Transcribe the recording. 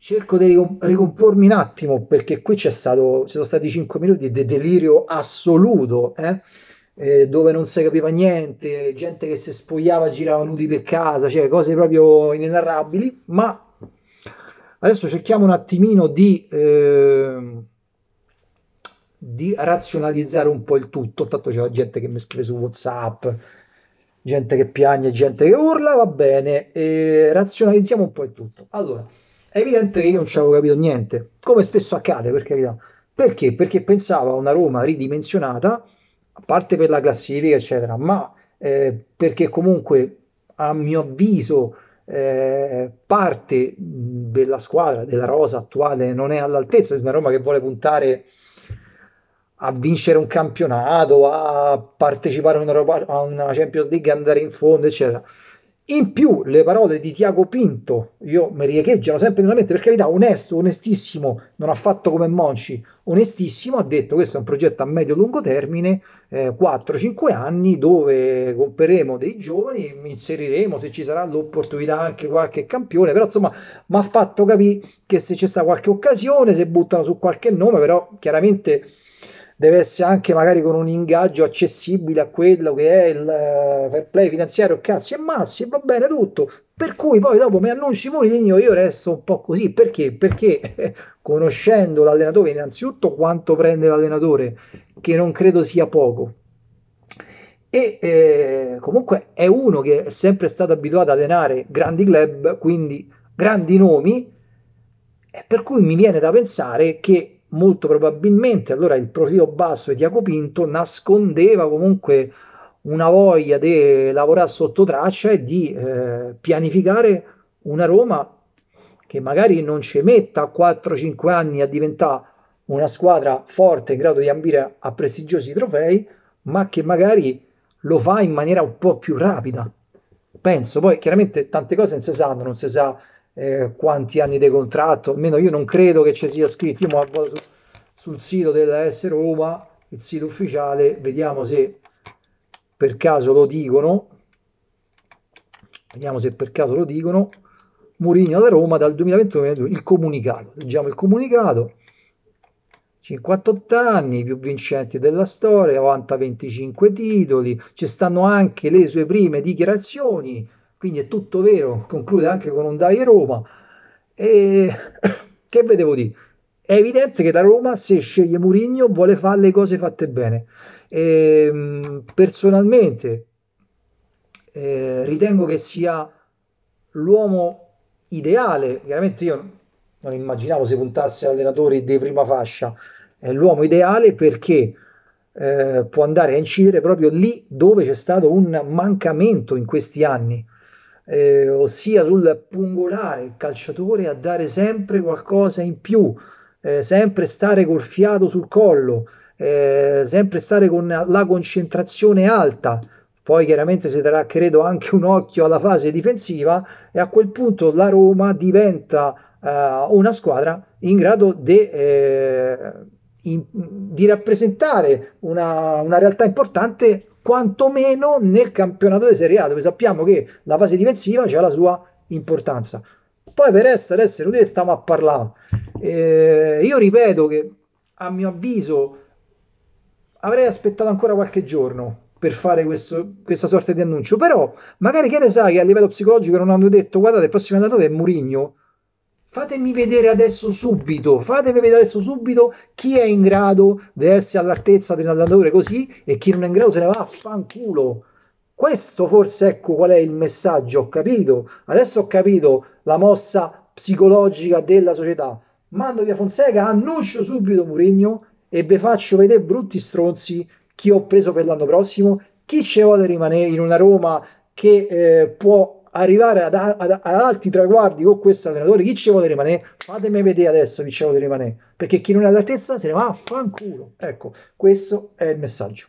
cerco di ricompormi un attimo perché qui c'è stato, ci sono stati 5 minuti di delirio assoluto, eh? Eh, dove non si capiva niente, gente che si spogliava, girava nudi per casa, cioè cose proprio inenarrabili, ma adesso cerchiamo un attimino di, eh, di razionalizzare un po' il tutto, tanto c'è gente che mi scrive su Whatsapp, gente che piagne, gente che urla, va bene, razionalizziamo un po' il tutto. Allora, è evidente che io non ci avevo capito niente, come spesso accade per carità. Perché? Perché pensavo a una Roma ridimensionata, a parte per la classifica, eccetera, ma eh, perché comunque a mio avviso eh, parte della squadra, della rosa attuale non è all'altezza di una Roma che vuole puntare a vincere un campionato, a partecipare a una, a una Champions League, andare in fondo, eccetera. In più le parole di Tiago Pinto, io mi riecheggiano sempre nella mente, per carità, onesto, onestissimo, non ha fatto come Monci, onestissimo, ha detto questo è un progetto a medio-lungo termine, eh, 4-5 anni, dove compreremo dei giovani, inseriremo se ci sarà l'opportunità anche qualche campione, però insomma mi ha fatto capire che se c'è stata qualche occasione, se buttano su qualche nome, però chiaramente deve essere anche magari con un ingaggio accessibile a quello che è il eh, fair play finanziario, cazzi e massi, e va bene tutto. Per cui poi dopo mi annunci Mourinho, io resto un po' così, perché? Perché eh, conoscendo l'allenatore innanzitutto quanto prende l'allenatore, che non credo sia poco, e eh, comunque è uno che è sempre stato abituato ad allenare grandi club, quindi grandi nomi, per cui mi viene da pensare che molto probabilmente allora il profilo basso di Tiago Pinto nascondeva comunque una voglia di lavorare sotto traccia e di eh, pianificare una Roma che magari non ci metta 4-5 anni a diventare una squadra forte in grado di ambire a prestigiosi trofei, ma che magari lo fa in maniera un po' più rapida. Penso, poi chiaramente tante cose non si sanno, non si sa eh, quanti anni di contratto, almeno io non credo che ci sia scritto, io vado su, sul sito della S Roma, il sito ufficiale, vediamo se per caso lo dicono, vediamo se per caso lo dicono, Mourinho alla Roma dal 2021 2022, il comunicato, leggiamo il comunicato, 58 anni, più vincenti della storia, 90 25 titoli, ci stanno anche le sue prime dichiarazioni, quindi è tutto vero, conclude anche con un Dai Roma. E che vedevo dire? È evidente che da Roma, se sceglie Murigno, vuole fare le cose fatte bene. E, ehm, personalmente eh, ritengo che sia l'uomo ideale, chiaramente io non immaginavo se puntasse allenatori di prima fascia, è l'uomo ideale perché eh, può andare a incidere proprio lì dove c'è stato un mancamento in questi anni eh, ossia sul pungolare il calciatore a dare sempre qualcosa in più, eh, sempre stare col fiato sul collo, eh, sempre stare con la concentrazione alta. Poi chiaramente si darà, credo, anche un occhio alla fase difensiva e a quel punto la Roma diventa uh, una squadra in grado de, eh, in, di rappresentare una, una realtà importante quantomeno nel campionato di Serie A, dove sappiamo che la fase difensiva ha la sua importanza. Poi per essere, essere utile stiamo a parlare. Eh, io ripeto che a mio avviso avrei aspettato ancora qualche giorno per fare questo, questa sorta di annuncio, però magari che ne sai che a livello psicologico non hanno detto guardate il prossimo andato è Murigno Fatemi vedere adesso subito, fatemi vedere adesso subito chi è in grado di essere all'altezza di un allenatore così e chi non è in grado se ne va a fanculo. Questo forse ecco qual è il messaggio, ho capito. Adesso ho capito la mossa psicologica della società. Mando via Fonseca, annuncio subito Murigno e vi faccio vedere brutti stronzi chi ho preso per l'anno prossimo, chi ci vuole rimanere in una Roma che eh, può arrivare ad, ad, ad, alti traguardi con questo allenatore, chi ci vuole rimanere? Fatemi vedere adesso chi ci vuole rimanere, perché chi non è all'altezza se ne va a fanculo. Ecco, questo è il messaggio.